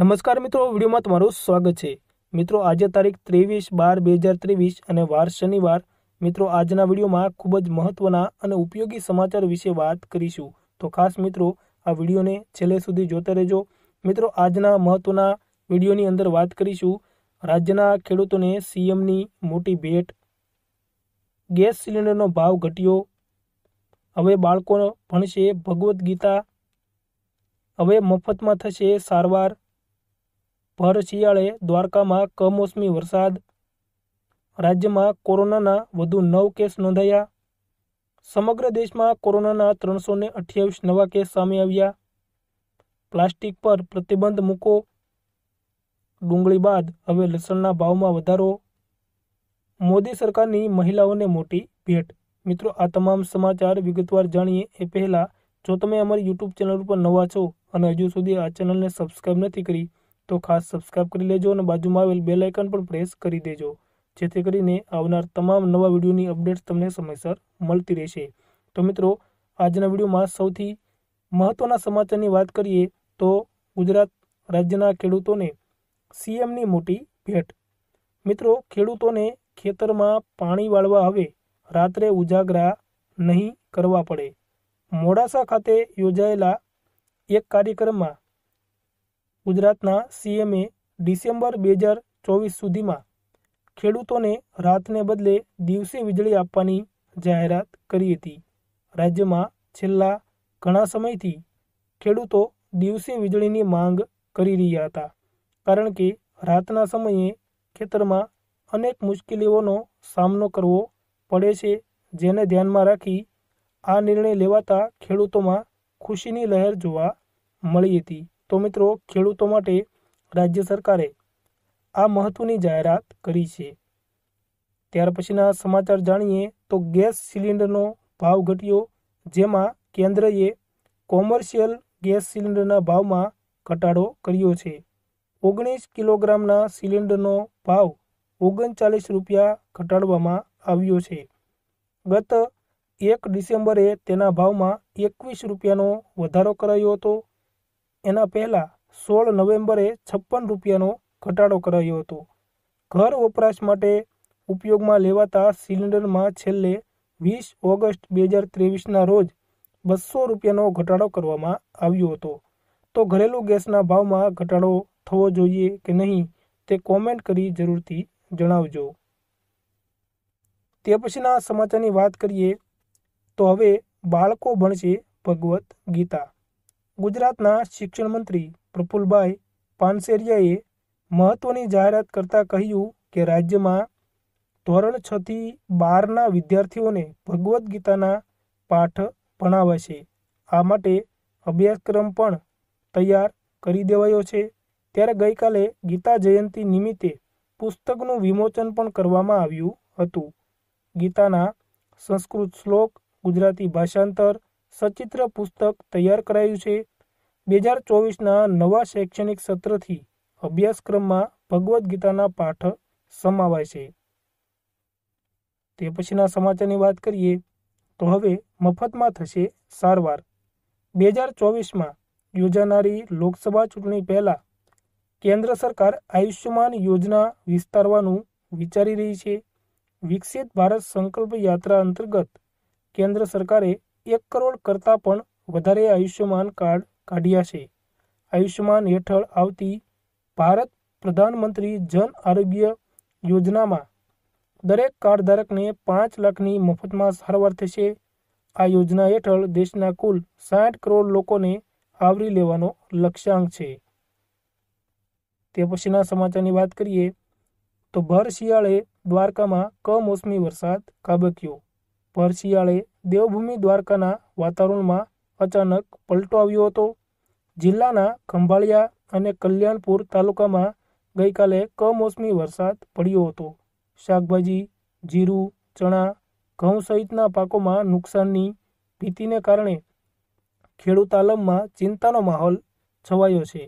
નમસ્કાર મિત્રો વિડીયોમાં તમારું સ્વાગત છે મિત્રો આજે તારીખ ત્રેવીસ બાર બે હજાર ત્રેવીસ અને વાર શનિવાર મિત્રો આજના વિડીયોમાં ખૂબ જ મહત્વના અને ઉપયોગી સમાચાર વિશે વાત કરીશું તો ખાસ મિત્રો આ વિડીયોને છેલ્લે સુધી જોતા રહેજો મિત્રો આજના મહત્વના વિડીયોની અંદર વાત કરીશું રાજ્યના ખેડૂતોને સીએમની મોટી ભેટ ગેસ સિલિન્ડરનો ભાવ ઘટ્યો હવે બાળકો ભણશે ભગવદ્ ગીતા હવે મફતમાં થશે સારવાર ભર શિયાળે દ્વારકામાં કમોસમી વરસાદ રાજ્યમાં કોરોનાના વધુ નવ કેસ નોંધાયા સમગ્ર દેશમાં કોરોનાના ત્રણસો ને અઠ્યાવીસ નવા કેસ સામે આવ્યા પ્લાસ્ટિક પર પ્રતિબંધ મૂકો ડુંગળી બાદ હવે લસણના ભાવમાં વધારો મોદી સરકારની મહિલાઓને મોટી ભેટ મિત્રો આ તમામ સમાચાર વિગતવાર જાણીએ એ પહેલાં જો તમે અમારી યુટ્યુબ ચેનલ ઉપર નવા છો અને હજુ સુધી આ ચેનલને સબસ્ક્રાઈબ નથી કરી તો ખાસ સબસ્ક્રાઇબ કરી લેજો અને બાજુમાં આવેલ બે લાઇકન પણ પ્રેસ કરી દેજો જેથી કરીને આવનાર તમામ નવા વિડીયોની અપડેટ્સ તમને સમયસર મળતી રહેશે તો મિત્રો આજના વિડીયોમાં સૌથી મહત્ત્વના સમાચારની વાત કરીએ તો ગુજરાત રાજ્યના ખેડૂતોને સીએમની મોટી ભેટ મિત્રો ખેડૂતોને ખેતરમાં પાણી વાળવા હવે રાત્રે ઉજાગરા નહીં કરવા પડે મોડાસા ખાતે યોજાયેલા એક કાર્યક્રમમાં ગુજરાતના સીએમએ ડિસેમ્બર બે હજાર ચોવીસ સુધીમાં ખેડૂતોને રાતને બદલે દિવસે વીજળી આપવાની જાહેરાત કરી હતી રાજ્યમાં છેલ્લા ઘણા સમયથી ખેડૂતો દિવસે વીજળીની માંગ કરી રહ્યા હતા કારણ કે રાતના સમયે ખેતરમાં અનેક મુશ્કેલીઓનો સામનો કરવો પડે છે જેને ધ્યાનમાં રાખી આ નિર્ણય લેવાતા ખેડૂતોમાં ખુશીની લહેર જોવા મળી હતી તો મિત્રો ખેડૂતો માટે રાજ્ય સરકારે આ મહત્વની જાહેરાત કરી છે ત્યાર પછીના સમાચાર જાણીએ તો ગેસ સિલિન્ડરનો ભાવ ઘટ્યો જેમાં કેન્દ્રએ કોમર્શિયલ ગેસ સિલિન્ડરના ભાવમાં ઘટાડો કર્યો છે ઓગણીસ કિલોગ્રામના સિલિન્ડરનો ભાવ ઓગણચાલીસ રૂપિયા ઘટાડવામાં આવ્યો છે ગત એક ડિસેમ્બરે તેના ભાવમાં એકવીસ રૂપિયાનો વધારો કરાયો હતો એના પહેલાં સોળ નવેમ્બરે છપ્પન રૂપિયાનો ઘટાડો કરાયો હતો ઘર વપરાશ માટે ઉપયોગમાં લેવાતા સિલિન્ડરમાં છેલ્લે વીસ ઓગસ્ટ બે હજાર ત્રેવીસના રોજ બસો રૂપિયાનો ઘટાડો કરવામાં આવ્યો હતો તો ઘરેલું ગેસના ભાવમાં ઘટાડો થવો જોઈએ કે નહીં તે કોમેન્ટ કરી જરૂરથી જણાવજો તે પછીના સમાચારની વાત કરીએ તો હવે બાળકો ભણશે ભગવદ્ ગીતા ગુજરાતના શિક્ષણ મંત્રી પ્રફુલભાઈ પાનસેરિયાએ મહત્વની જાહેરાત કરતા કહ્યું કે રાજ્યમાં ધોરણ છથી બારના વિદ્યાર્થીઓને ભગવદ્ ગીતાના પાઠ ભણાવાશે આ માટે અભ્યાસક્રમ પણ તૈયાર કરી દેવાયો છે ત્યારે ગઈકાલે ગીતા જયંતિ નિમિત્તે પુસ્તકનું વિમોચન પણ કરવામાં આવ્યું હતું ગીતાના સંસ્કૃત શ્લોક ગુજરાતી ભાષાંતર સચિત્ર પુસ્તક તૈયાર કરાયું છે બે હજાર ચોવીસના નવા શૈક્ષણિક સત્રથી અભ્યાસક્રમમાં ભગવદ્ ગીતાના પાઠ સમાવાય છે તે પછીના સમાચારની વાત કરીએ તો હવે મફતમાં થશે સારવાર બે હજાર ચોવીસમાં યોજાનારી લોકસભા ચૂંટણી પહેલાં કેન્દ્ર સરકાર આયુષ્યમાન યોજના વિસ્તારવાનું વિચારી રહી છે વિકસિત ભારત સંકલ્પ યાત્રા અંતર્ગત કેન્દ્ર સરકારે એક કરોડ કરતાં પણ વધારે આયુષ્યમાન કાર્ડ કાઢ્યા છે આયુષ્યમાન હેઠળ આવતી ભારત પ્રધાનમંત્રી જન આરોગ્ય યોજનામાં દરેક કાર્ડ ધારકને પાંચ લાખની મફતમાં સારવાર થશે આ યોજના હેઠળ દેશના કુલ સાઠ કરોડ લોકોને આવરી લેવાનો લક્ષ્યાંક છે તે પછીના સમાચારની વાત કરીએ તો ભર શિયાળે દ્વારકામાં કમોસમી વરસાદ કાબક્યો ભર શિયાળે દેવભૂમિ દ્વારકાના વાતાવરણમાં અચાનક પલટો આવ્યો હતો જિલ્લાના ખંભાળિયા અને કલ્યાણપુર તાલુકામાં ગઈકાલે કમોસમી વરસાદ પડ્યો હતો શાકભાજી જીરું ચણા ઘઉં સહિતના પાકોમાં નુકસાનની ભીતિને કારણે ખેડૂત આલમમાં ચિંતાનો માહોલ છવાયો છે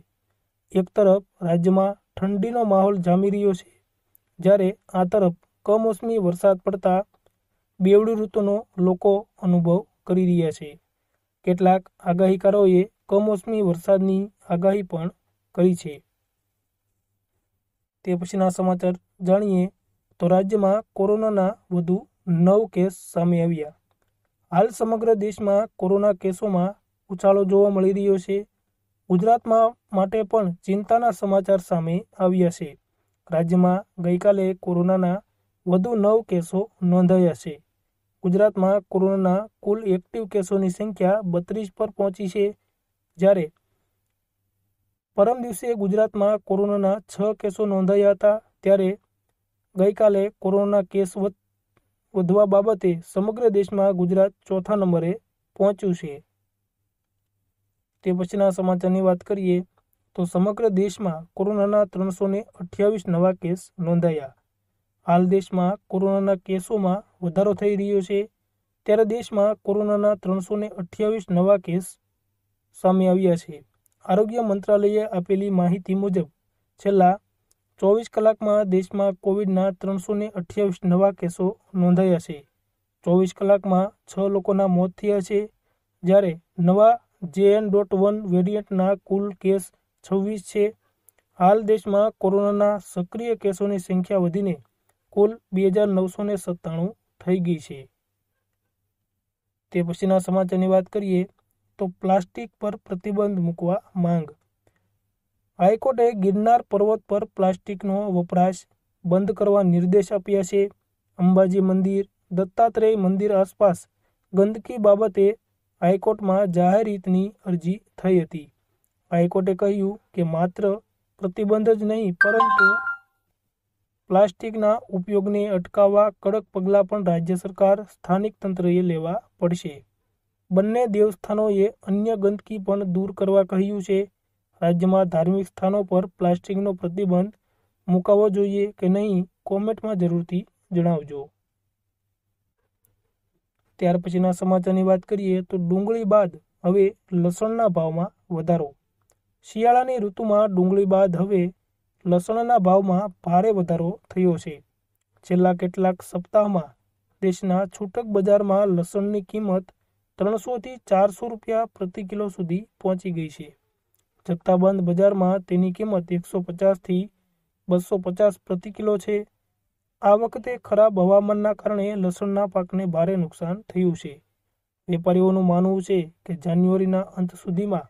એક તરફ રાજ્યમાં ઠંડીનો માહોલ જામી રહ્યો છે જ્યારે આ તરફ કમોસમી વરસાદ પડતા બેવડી ઋતુનો લોકો અનુભવ કરી રહ્યા છે કેટલાક આગાહીકારોએ કમોસમી વરસાદની આગાહી પણ કરી છે તે પછીના સમાચાર જાણીએ તો રાજ્યમાં કોરોનાના વધુ નવ કેસ સામે આવ્યા હાલ સમગ્ર દેશમાં કોરોના કેસોમાં ઉછાળો જોવા મળી રહ્યો છે ગુજરાતમાં માટે પણ ચિંતાના સમાચાર સામે આવ્યા છે રાજ્યમાં ગઈકાલે કોરોનાના વધુ નવ કેસો નોંધાયા છે ગુજરાતમાં કોરોનાના કુલ એક્ટિવ કેસોની સંખ્યા બત્રીસ પર પહોંચી છે જ્યારે પરમ દિવસે ગુજરાતમાં કોરોનાના છ કેસો નોંધાયા હતા ત્યારે ગઈકાલે કોરોના કેસ વધવા બાબતે સમગ્ર દેશમાં ગુજરાત ચોથા નંબરે પહોંચ્યું છે તે પછીના સમાચારની વાત કરીએ તો સમગ્ર દેશમાં કોરોનાના ત્રણસો અઠ્યાવીસ નવા કેસ નોંધાયા હાલ દેશમાં કોરોનાના કેસોમાં વધારો થઈ રહ્યો છે ત્યારે દેશમાં કોરોનાના ત્રણસો ને અઠ્યાવીસ નવા કેસ સામે આવ્યા છે આરોગ્ય મંત્રાલયે આપેલી માહિતી મુજબ છેલ્લા ચોવીસ કલાકમાં દેશમાં કોવિડના ત્રણસો ને અઠ્યાવીસ નવા કેસો નોંધાયા છે ચોવીસ કલાકમાં છ લોકોના મોત થયા છે જ્યારે નવા જેએન ડોટ વન વેરિયન્ટના કુલ કેસ છવ્વીસ છે હાલ દેશમાં કોરોનાના સક્રિય કેસોની સંખ્યા વધીને કુલ બે હજાર નવસો ને સત્તાણું થઈ ગઈ છે તે પછીના સમાચારની વાત કરીએ તો પ્લાસ્ટિક પર પ્રતિબંધ મૂકવા માંગ હાઈકોર્ટે ગિરનાર પર્વત પર પ્લાસ્ટિકનો વપરાશ બંધ કરવા નિર્દેશ આપ્યા છે અંબાજી મંદિર દત્તાત્રેય મંદિર આસપાસ ગંદકી બાબતે હાઈકોર્ટમાં જાહેર રીતની અરજી થઈ હતી હાઈકોર્ટે કહ્યું કે માત્ર પ્રતિબંધ જ નહીં પરંતુ પ્લાસ્ટિકના ઉપયોગને અટકાવવા કડક પગલાં પણ રાજ્ય સરકાર સ્થાનિક તંત્રએ લેવા પડશે બંને દેવસ્થાનોએ અન્ય ગંદકી પણ દૂર કરવા કહ્યું છે રાજ્યમાં ધાર્મિક સ્થાનો પર પ્લાસ્ટિકનો પ્રતિબંધ મુકાવવો જોઈએ કે નહીં કોમેન્ટમાં જરૂરથી જણાવજો ત્યાર પછીના સમાચારની વાત કરીએ તો ડુંગળી બાદ હવે લસણના ભાવમાં વધારો શિયાળાની ઋતુમાં ડુંગળી બાદ હવે લસણના ભાવમાં ભારે વધારો થયો છે છેલ્લા કેટલાક સપ્તાહમાં દેશના છૂટક બજારમાં લસણની કિંમત ત્રણસોથી ચારસો રૂપિયા પ્રતિ કિલો સુધી પહોંચી ગઈ છે જથ્થાબંધ બજારમાં તેની કિંમત એકસો પચાસથી બસો પચાસ પ્રતિ કિલો છે આ વખતે ખરાબ હવામાનના કારણે લસણના પાકને ભારે નુકસાન થયું છે વેપારીઓનું માનવું છે કે જાન્યુઆરીના અંત સુધીમાં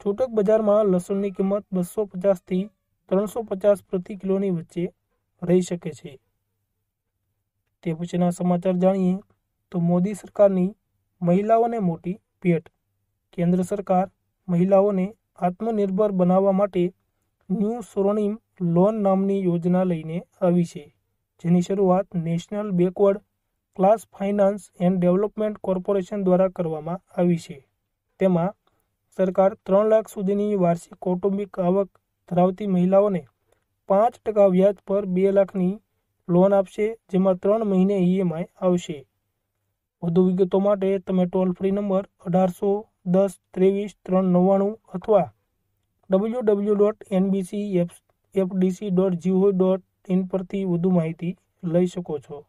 છૂટક બજારમાં લસણની કિંમત બસો પચાસથી ત્રણસો પચાસ પ્રતિ કિલોની વચ્ચે રહી શકે છે તે પછીના સમાચાર જાણીએ તો મોદી સરકારની મહિલાઓને મોટી ભેટ કેન્દ્ર સરકાર મહિલાઓને આત્મનિર્ભર બનાવવા માટે ન્યૂ સ્વર્ણિમ લોન નામની યોજના લઈને આવી છે જેની શરૂઆત national backward class finance and development corporation દ્વારા કરવામાં આવી છે તેમાં સરકાર ત્રણ લાખ સુધીની વાર્ષિક કૌટુંબિક આવક ધરાવતી મહિલાઓને પાંચ ટકા વ્યાજ પર બે લાખની લોન આપશે જેમાં ત્રણ મહિને ઈએમઆઈ e આવશે વધુ વિગતો માટે તમે ટોલ ફ્રી નંબર અઢારસો દસ ત્રેવીસ ત્રણ નવ્વાણું અથવા W W dot NBC F FDC dot gov dot in પરથી વધુ માહિતી લઈ શકો છો